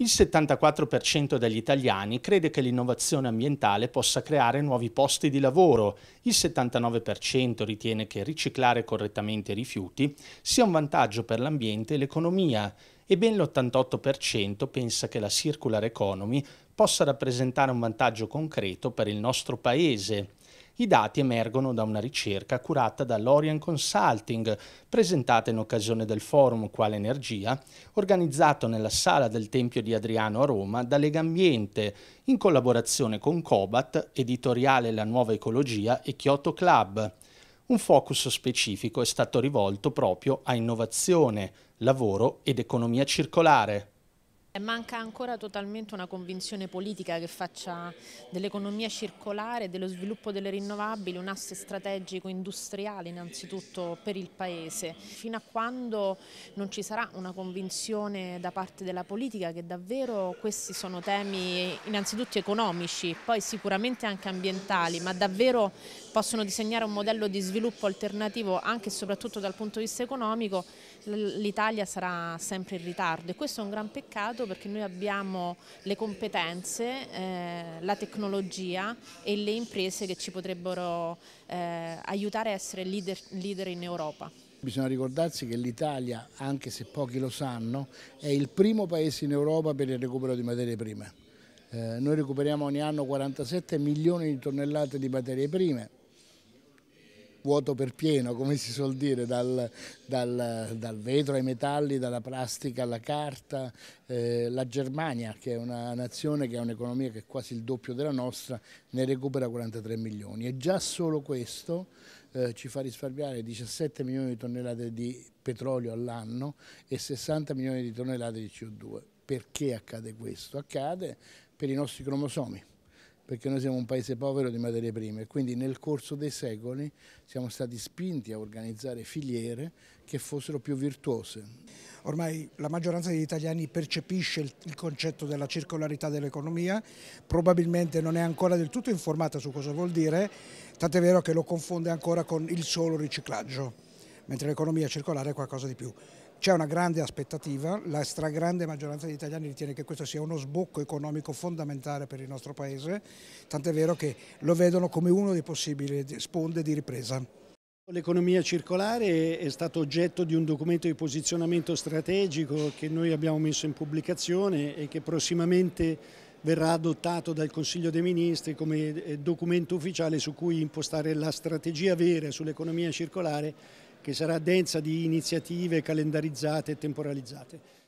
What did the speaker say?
Il 74% degli italiani crede che l'innovazione ambientale possa creare nuovi posti di lavoro, il 79% ritiene che riciclare correttamente i rifiuti sia un vantaggio per l'ambiente e l'economia, e ben l'88% pensa che la circular economy possa rappresentare un vantaggio concreto per il nostro Paese. I dati emergono da una ricerca curata da Lorian Consulting, presentata in occasione del forum Quale Energia, organizzato nella sala del Tempio di Adriano a Roma da Lega Ambiente, in collaborazione con Cobat, Editoriale La Nuova Ecologia e Kyoto Club un focus specifico è stato rivolto proprio a innovazione, lavoro ed economia circolare, eh, manca ancora totalmente una convinzione politica che faccia dell'economia circolare, dello sviluppo delle rinnovabili, un asse strategico industriale innanzitutto per il Paese. Fino a quando non ci sarà una convinzione da parte della politica che davvero questi sono temi innanzitutto economici, poi sicuramente anche ambientali, ma davvero possono disegnare un modello di sviluppo alternativo anche e soprattutto dal punto di vista economico, l'Italia sarà sempre in ritardo e questo è un gran peccato perché noi abbiamo le competenze, eh, la tecnologia e le imprese che ci potrebbero eh, aiutare a essere leader, leader in Europa. Bisogna ricordarsi che l'Italia, anche se pochi lo sanno, è il primo paese in Europa per il recupero di materie prime. Eh, noi recuperiamo ogni anno 47 milioni di tonnellate di materie prime, vuoto per pieno, come si suol dire, dal, dal, dal vetro ai metalli, dalla plastica alla carta. Eh, la Germania, che è una nazione che ha un'economia che è quasi il doppio della nostra, ne recupera 43 milioni e già solo questo eh, ci fa risparmiare 17 milioni di tonnellate di petrolio all'anno e 60 milioni di tonnellate di CO2. Perché accade questo? Accade per i nostri cromosomi perché noi siamo un paese povero di materie prime, quindi nel corso dei secoli siamo stati spinti a organizzare filiere che fossero più virtuose. Ormai la maggioranza degli italiani percepisce il, concetto della circolarità dell'economia, probabilmente non è ancora del tutto informata su cosa vuol dire, tant'è vero che lo confonde ancora con il solo riciclaggio mentre l'economia circolare è qualcosa di più. C'è una grande aspettativa, la stragrande maggioranza degli italiani ritiene che questo sia uno sbocco economico fondamentale per il nostro Paese, tant'è vero che lo vedono come uno dei possibili sponde di ripresa. L'economia circolare è stato oggetto di un documento di posizionamento strategico che noi abbiamo messo in pubblicazione e che prossimamente verrà adottato dal Consiglio dei Ministri come eh, documento ufficiale su cui impostare la strategia vera sull'economia circolare che sarà densa di iniziative calendarizzate e temporalizzate.